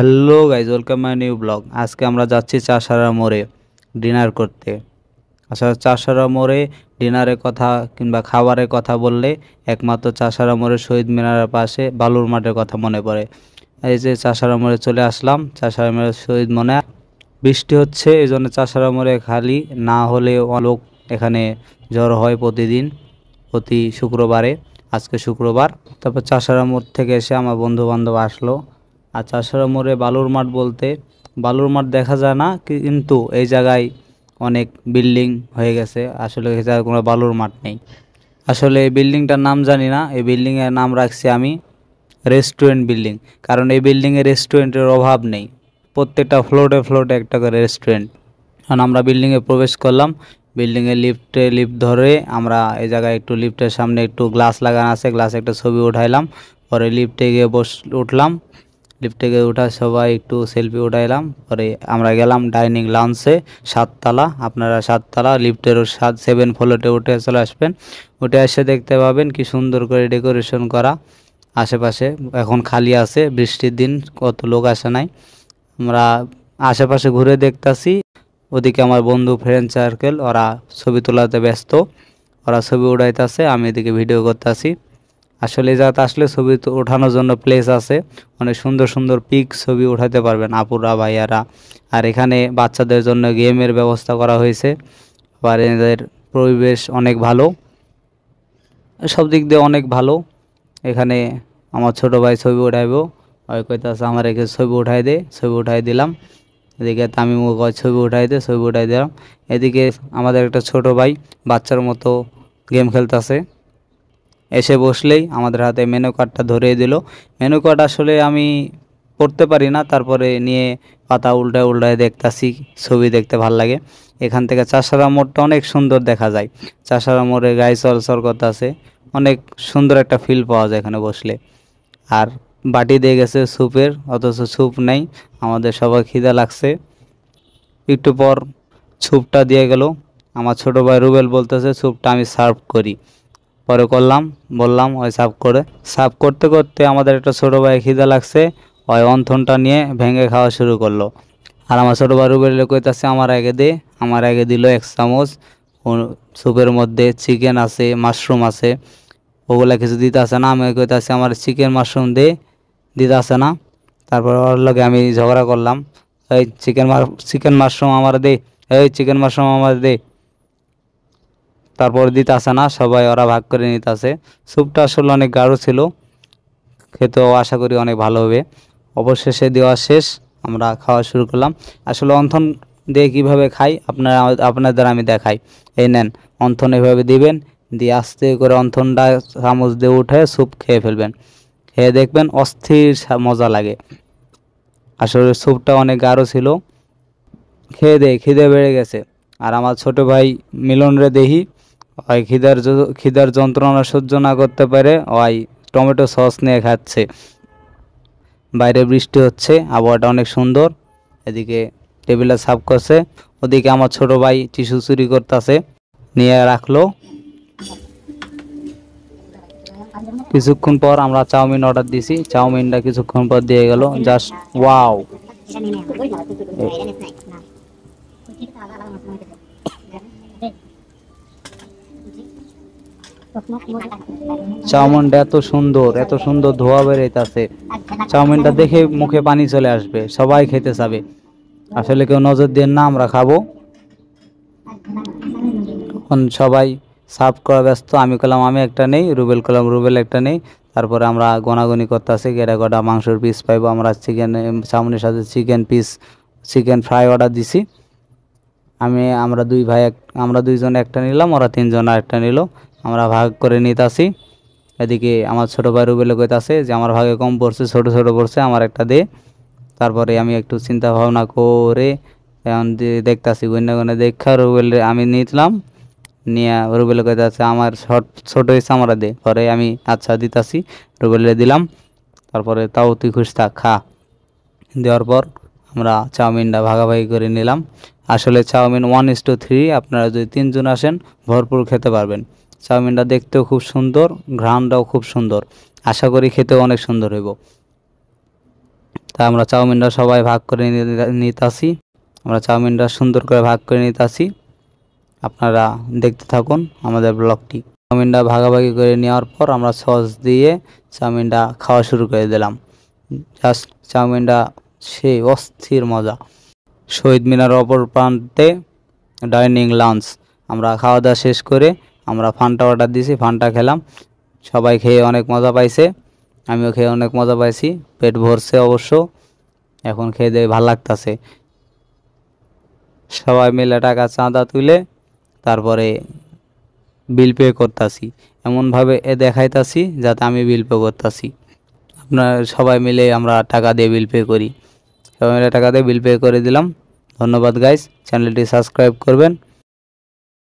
hello guys welcome my new blog আজকে আমরা যাচ্ছি চাষারা মোড়ে ডিনার করতে আসলে আচ্ছা, চাষারা মোড়ে ডিনারের কথা কিংবা খাবারের কথা বললে একমাত্র চাষারা মোড়ে শহীদ মিনারের পাশে বালুর মাঠের কথা মনে পড়ে এই যে চাষারা মোড়ে চলে আসলাম চাষারা মোড়ে শহীদ মনে বৃষ্টি হচ্ছে এই জন্য চাষারা মোড়ে খালি না হলে লোক এখানে জ্বর হয় প্রতিদিন প্রতি শুক্রবারে আজকে শুক্রবার তারপর চাষারা মোড় থেকে এসে আমার বন্ধু বান্ধব আসলো আর চাষারা মোড়ে বালুর মাঠ বলতে বালুর মাঠ দেখা যায় না কিন্তু এই জায়গায় অনেক বিল্ডিং হয়ে গেছে আসলে এই জায়গায় কোনো বালুর মাঠ নেই আসলে এই বিল্ডিংটার নাম জানি না এই বিল্ডিংয়ের নাম রাখছি আমি রেস্টুরেন্ট বিল্ডিং কারণ এই বিল্ডিংয়ে রেস্টুরেন্টের অভাব নেই প্রত্যেকটা ফ্লোরে ফ্লোরে একটা করে রেস্টুরেন্ট কারণ আমরা বিল্ডিংয়ে প্রবেশ করলাম বিল্ডিংয়ে লিফটে লিফট ধরে আমরা এই জায়গায় একটু লিফটের সামনে একটু গ্লাস লাগানো আছে গ্লাসে একটা ছবি উঠাইলাম পরে লিফটে গিয়ে বস উঠলাম লিফট থেকে উঠা সবাই একটু সেলফি উঠাইলাম পরে আমরা গেলাম ডাইনিং লাউঞ্চে সাততলা আপনারা সাততলা লিফটের সাত সেভেন ফ্লোরে উঠে চলে আসবেন উঠে এসে দেখতে পাবেন কি সুন্দর করে ডেকোরেশন করা আশেপাশে এখন খালি আছে বৃষ্টির দিন কত লোক আসে নাই আমরা আশেপাশে ঘুরে দেখতেছি ওদিকে আমার বন্ধু ফ্রেন্ড সার্কেল ওরা ছবি তোলাতে ব্যস্ত ওরা ছবি উঠাইতেছে আমি এদিকে ভিডিও করতেছি আসলে যা আসলে ছবি ওঠানোর জন্য প্লেস আছে অনেক সুন্দর সুন্দর পিক ছবি ওঠাতে পারবেন আপুরা ভাইয়ারা আর এখানে বাচ্চাদের জন্য গেমের ব্যবস্থা করা হয়েছে আবার এদের পরিবেশ অনেক ভালো সব দিক দিয়ে অনেক ভালো এখানে আমার ছোট ভাই ছবি উঠাইব ওই কইতাছে আমার একে ছবি উঠাই দে ছবি উঠাই দিলাম এদিকে তামিমও কয় ছবি উঠাই দে ছবি উঠাই দিলাম এদিকে আমাদের একটা ছোট ভাই বাচ্চার মতো গেম খেলতেছে এসে বসলেই আমাদের হাতে মেনু কার্ডটা ধরিয়ে দিল মেনু কার্ড আসলে আমি পড়তে পারি না তারপরে নিয়ে পাতা উল্টায় উল্টায় দেখতাছি ছবি দেখতে ভাল লাগে এখান থেকে চাষারা মোড়টা অনেক সুন্দর দেখা যায় চাষারা মোড়ে গায়ে চলচল কথা আছে অনেক সুন্দর একটা ফিল পাওয়া যায় এখানে বসলে আর বাটি দিয়ে গেছে স্যুপের অথচ স্যুপ নেই আমাদের সবাই খিদা লাগছে একটু পর স্যুপটা দিয়ে গেল আমার ছোটো ভাই রুবেল বলতেছে স্যুপটা আমি সার্ভ করি পরে করলাম বললাম ওই সাফ করে সাফ করতে করতে আমাদের একটা ছোটো ভাই খিদা লাগছে ওই অন্থনটা নিয়ে ভেঙে খাওয়া শুরু করলো আর আমার ছোটো ভাই রুবেল কইতাছে আমার আগে দে আমার আগে দিল এক চামচ স্যুপের মধ্যে চিকেন আছে মাশরুম আছে ওগুলো কিছু দিতে আসে না আমি কইতে আমার চিকেন মাশরুম দে দিতে আসে না তারপর ওর লগে আমি ঝগড়া করলাম এই চিকেন চিকেন মাশরুম আমার দে এই চিকেন মাশরুম আমার দে তারপর দিতে আসে না সবাই ওরা ভাগ করে নিতে আসে স্যুপটা আসলে অনেক গাঢ় ছিল খেতেও আশা করি অনেক ভালো হবে অবশেষে দেওয়া শেষ আমরা খাওয়া শুরু করলাম আসলে অন্থন দিয়ে কীভাবে খাই আপনারা আপনাদের আমি দেখাই এই নেন অন্থন এভাবে দিবেন দিয়ে আস্তে করে অন্থনটা চামচ দিয়ে উঠে স্যুপ খেয়ে ফেলবেন খেয়ে দেখবেন অস্থির মজা লাগে আসলে স্যুপটা অনেক গাঢ় ছিল খেয়ে দেয় খিদে বেড়ে গেছে আর আমার ছোট ভাই মিলনরে দেহি ওই খিদার খিদার যন্ত্রণা সহ্য না করতে পারে ওই টমেটো সস নিয়ে খাচ্ছে বাইরে বৃষ্টি হচ্ছে আবহাওয়াটা অনেক সুন্দর এদিকে টেবিলে সাফ করছে ওদিকে আমার ছোট ভাই টিসু চুরি করতেছে নিয়ে রাখলো কিছুক্ষণ পর আমরা চাউমিন অর্ডার দিছি চাউমিনটা কিছুক্ষণ পর দিয়ে গেল জাস্ট ওয়াও চাউমিনটা এত সুন্দর এত সুন্দর ধোয়া বেরোইতেছে চাউমিনটা দেখে মুখে পানি চলে আসবে সবাই খেতে চাবে আসলে কেউ নজর দিয়ে না আমরা খাবো এখন সবাই সাফ করা ব্যস্ত আমি কলাম আমি একটা নেই রুবেল কলাম রুবেল একটা নেই তারপরে আমরা গনাগনি করতেছি গেটা গোটা মাংসর পিস পাইবো আমরা চিকেন চাউমিনের সাথে chicken piece chicken fry order দিছি আমি আমরা দুই ভাই আমরা দুইজন একটা নিলাম ওরা তিনজন একটা নিল আমরা ভাগ করে নিতে আসি এদিকে আমার ছোটো ভাই রুবেলে আসে যে আমার ভাগে কম পড়ছে ছোটো ছোটো পড়ছে আমার একটা দে তারপরে আমি একটু চিন্তা ভাবনা করে এখন দেখতাছি গণ্য গণ্য দেখা রুবেল আমি নিতলাম নিয়ে রুবেল কইতাছে আমার শর্ট ছোটো হয়েছে আমার দে পরে আমি আচ্ছা দিতাছি রুবেলে দিলাম তারপরে তাও তুই খুশ থাক খা দেওয়ার পর আমরা চাউমিনটা ভাগাভাগি করে নিলাম আসলে chowmein one is to three আপনারা যদি তিনজন আসেন ভরপুর খেতে পারবেন চাউমিনটা দেখতেও খুব সুন্দর ঘ্রানটাও খুব সুন্দর আশা করি খেতেও অনেক সুন্দর হইব তা আমরা চাউমিনটা সবাই ভাগ করে নিতাছি আমরা চাউমিনটা সুন্দর করে ভাগ করে নিতাছি আপনারা দেখতে থাকুন আমাদের ব্লগটি চাউমিনটা ভাগাভাগি করে নেওয়ার পর আমরা সস দিয়ে চাউমিনটা খাওয়া শুরু করে দিলাম জাস্ট চাউমিনটা সেই অস্থির মজা শহীদ মিনার অপর প্রান্তে ডাইনিং লাঞ্চ আমরা খাওয়া দাওয়া শেষ করে আমরা ফানটা অর্ডার দিয়েছি ফানটা খেলাম সবাই খেয়ে অনেক মজা পাইছে আমিও খেয়ে অনেক মজা পাইছি পেট ভরছে অবশ্য এখন খেয়ে দেয় ভাল লাগতেছে সবাই মিলে টাকা চাঁদা তুলে তারপরে বিল পে করতেছি এমনভাবে এ দেখাইতাছি যাতে আমি বিল পে করতেছি আপনার সবাই মিলে আমরা টাকা দিয়ে বিল পে করি সবাই মিলে টাকা দিয়ে বিল পে করে দিলাম ধন্যবাদ গাইস চ্যানেলটি সাবস্ক্রাইব করবেন